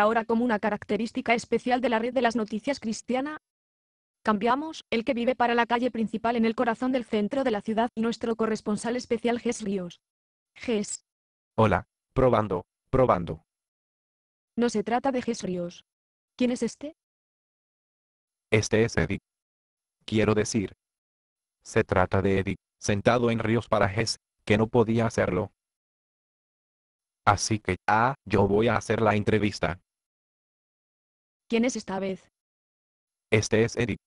ahora como una característica especial de la red de las noticias cristiana. Cambiamos, el que vive para la calle principal en el corazón del centro de la ciudad y nuestro corresponsal especial Ges Ríos. Ges. Hola, probando, probando. No se trata de Ges Ríos. ¿Quién es este? Este es Eddie. Quiero decir. Se trata de Eddie, sentado en Ríos para Ges, que no podía hacerlo. Así que, ah, yo voy a hacer la entrevista. ¿Quién es esta vez? Este es Eric.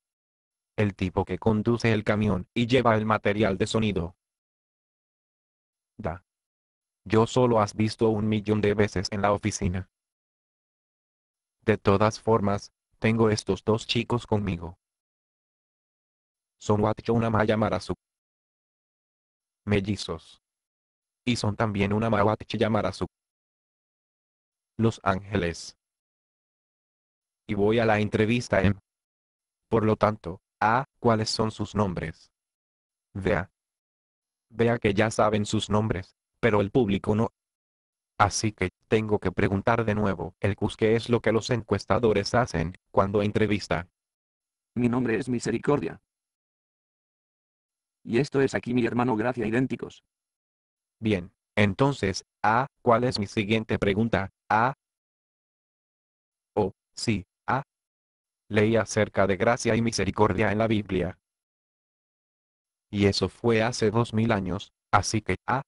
El tipo que conduce el camión y lleva el material de sonido. Da. Yo solo has visto un millón de veces en la oficina. De todas formas, tengo estos dos chicos conmigo. Son Wat una Maya Mellizos. Y son también una y Los Ángeles y voy a la entrevista en. Por lo tanto, A, ¿cuáles son sus nombres? Vea. Vea que ya saben sus nombres, pero el público no. Así que, tengo que preguntar de nuevo, el CUS qué es lo que los encuestadores hacen, cuando entrevista. Mi nombre es Misericordia. Y esto es aquí mi hermano Gracia idénticos. Bien, entonces, A, ¿cuál es mi siguiente pregunta? A. Oh, sí, leí acerca de gracia y misericordia en la Biblia. Y eso fue hace dos mil años, así que, ah,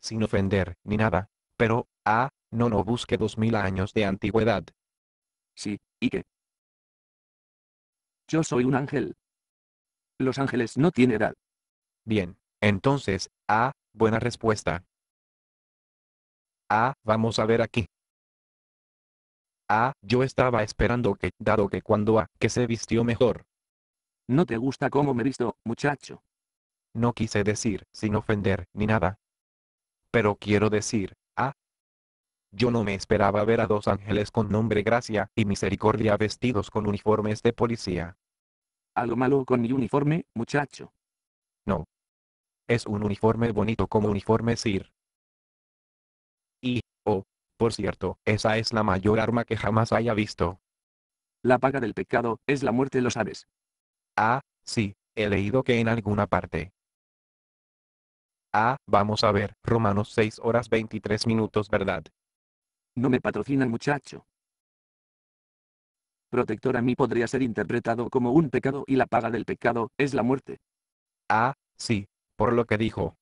sin ofender, ni nada, pero, ah, no no busque dos mil años de antigüedad. Sí, ¿y qué? Yo soy un ángel. Los ángeles no tienen edad. Bien, entonces, ah, buena respuesta. Ah, vamos a ver aquí. Ah, yo estaba esperando que, dado que cuando A, que se vistió mejor. No te gusta cómo me visto, muchacho. No quise decir, sin ofender, ni nada. Pero quiero decir, ah. Yo no me esperaba ver a dos ángeles con nombre gracia y misericordia vestidos con uniformes de policía. Algo malo con mi uniforme, muchacho. No. Es un uniforme bonito como uniforme Sir. Y, oh, por cierto, esa es la mayor arma que jamás haya visto. La paga del pecado, es la muerte, lo sabes. Ah, sí, he leído que en alguna parte. Ah, vamos a ver, Romanos 6 horas 23 minutos, ¿verdad? No me patrocinan muchacho. Protector a mí podría ser interpretado como un pecado y la paga del pecado es la muerte. Ah, sí, por lo que dijo.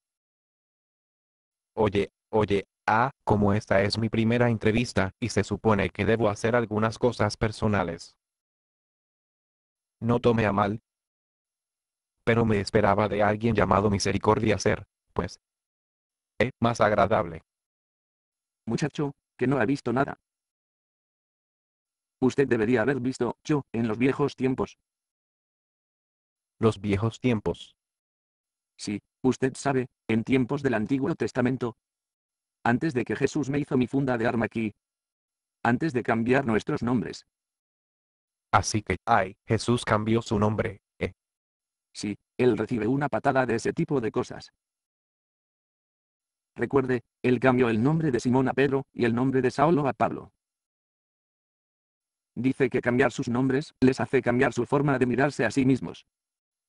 Oye, oye, Ah, como esta es mi primera entrevista, y se supone que debo hacer algunas cosas personales. No tome a mal. Pero me esperaba de alguien llamado misericordia ser, pues. Eh, más agradable. Muchacho, que no ha visto nada. Usted debería haber visto, yo, en los viejos tiempos. Los viejos tiempos. Sí, usted sabe, en tiempos del Antiguo Testamento, antes de que Jesús me hizo mi funda de arma aquí. Antes de cambiar nuestros nombres. Así que, ay, Jesús cambió su nombre, ¿eh? Sí, él recibe una patada de ese tipo de cosas. Recuerde, él cambió el nombre de Simón a Pedro y el nombre de Saulo a Pablo. Dice que cambiar sus nombres les hace cambiar su forma de mirarse a sí mismos.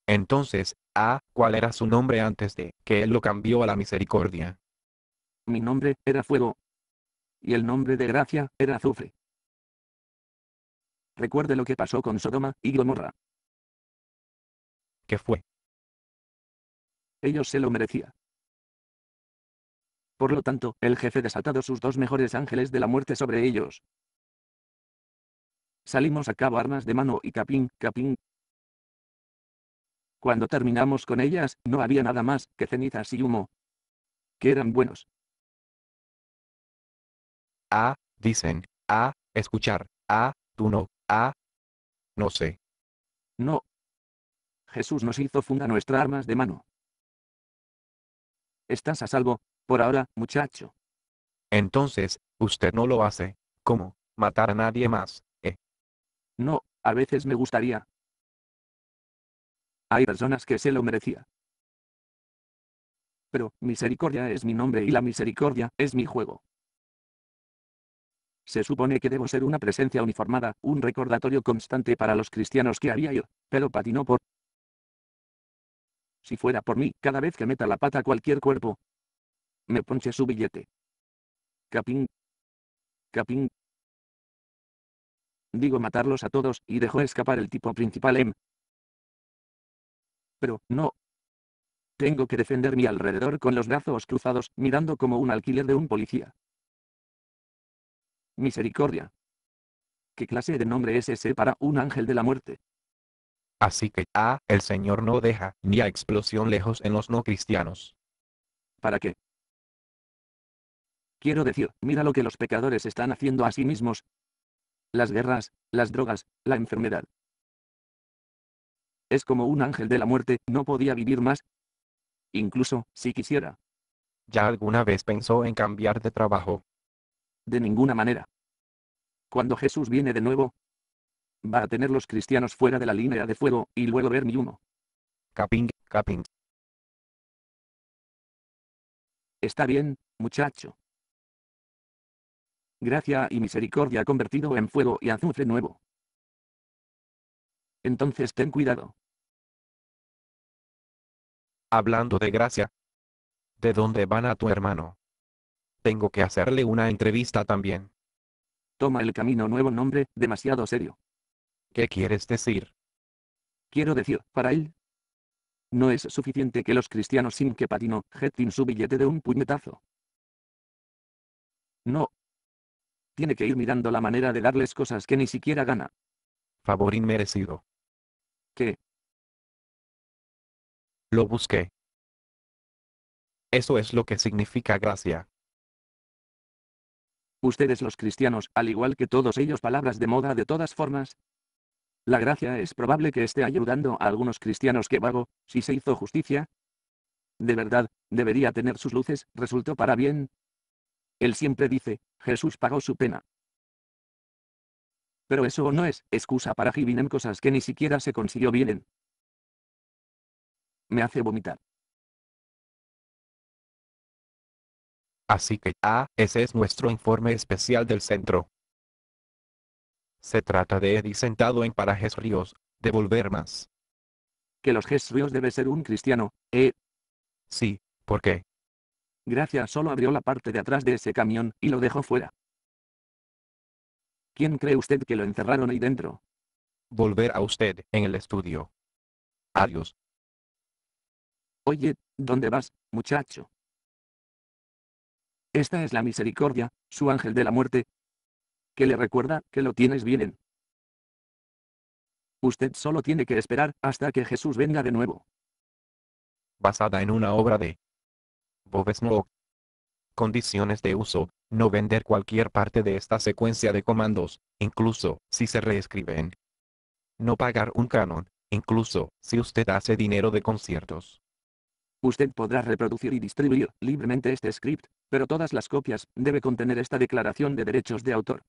Entonces, ah, ¿cuál era su nombre antes de que él lo cambió a la misericordia? Mi nombre era fuego. Y el nombre de gracia era azufre. Recuerde lo que pasó con Sodoma y Gomorra. ¿Qué fue? Ellos se lo merecían. Por lo tanto, el jefe desatado sus dos mejores ángeles de la muerte sobre ellos. Salimos a cabo armas de mano y capín, capín. Cuando terminamos con ellas, no había nada más que cenizas y humo. Que eran buenos. A, dicen, A, escuchar, A, tú no, A, no sé. No. Jesús nos hizo funda nuestras armas de mano. Estás a salvo, por ahora, muchacho. Entonces, usted no lo hace. ¿Cómo? Matar a nadie más, ¿eh? No, a veces me gustaría. Hay personas que se lo merecía. Pero, misericordia es mi nombre y la misericordia es mi juego. Se supone que debo ser una presencia uniformada, un recordatorio constante para los cristianos que había yo, pero patinó por... Si fuera por mí, cada vez que meta la pata cualquier cuerpo, me ponche su billete. Capín. Capín. Digo matarlos a todos, y dejó escapar el tipo principal M. Em. Pero, no. Tengo que defender mi alrededor con los brazos cruzados, mirando como un alquiler de un policía. Misericordia. ¿Qué clase de nombre es ese para un ángel de la muerte? Así que, ah, el Señor no deja ni a explosión lejos en los no cristianos. ¿Para qué? Quiero decir, mira lo que los pecadores están haciendo a sí mismos. Las guerras, las drogas, la enfermedad. Es como un ángel de la muerte, no podía vivir más. Incluso, si quisiera. ¿Ya alguna vez pensó en cambiar de trabajo? De ninguna manera. Cuando Jesús viene de nuevo, va a tener los cristianos fuera de la línea de fuego, y luego ver mi humo. Caping, caping. Está bien, muchacho. Gracia y misericordia convertido en fuego y azufre nuevo. Entonces ten cuidado. Hablando de gracia. ¿De dónde van a tu hermano? Tengo que hacerle una entrevista también. Toma el camino nuevo nombre, demasiado serio. ¿Qué quieres decir? Quiero decir, para él. No es suficiente que los cristianos sin que patino, jetin su billete de un puñetazo. No. Tiene que ir mirando la manera de darles cosas que ni siquiera gana. Favor inmerecido. ¿Qué? Lo busqué. Eso es lo que significa gracia. Ustedes los cristianos, al igual que todos ellos palabras de moda de todas formas. La gracia es probable que esté ayudando a algunos cristianos que vago, si se hizo justicia. De verdad, debería tener sus luces, resultó para bien. Él siempre dice, Jesús pagó su pena. Pero eso no es excusa para Jibin cosas que ni siquiera se consiguió bien. Me hace vomitar. Así que ah, ese es nuestro informe especial del centro. Se trata de Eddie sentado en parajes ríos, de volver más. Que los ríos debe ser un cristiano, ¿eh? Sí, ¿por qué? Gracias solo abrió la parte de atrás de ese camión, y lo dejó fuera. ¿Quién cree usted que lo encerraron ahí dentro? Volver a usted, en el estudio. Adiós. Oye, ¿dónde vas, muchacho? Esta es la misericordia, su ángel de la muerte, que le recuerda que lo tienes bien. Usted solo tiene que esperar hasta que Jesús venga de nuevo. Basada en una obra de Bob Smoke. Condiciones de uso, no vender cualquier parte de esta secuencia de comandos, incluso si se reescriben. No pagar un canon, incluso si usted hace dinero de conciertos. Usted podrá reproducir y distribuir libremente este script, pero todas las copias debe contener esta declaración de derechos de autor.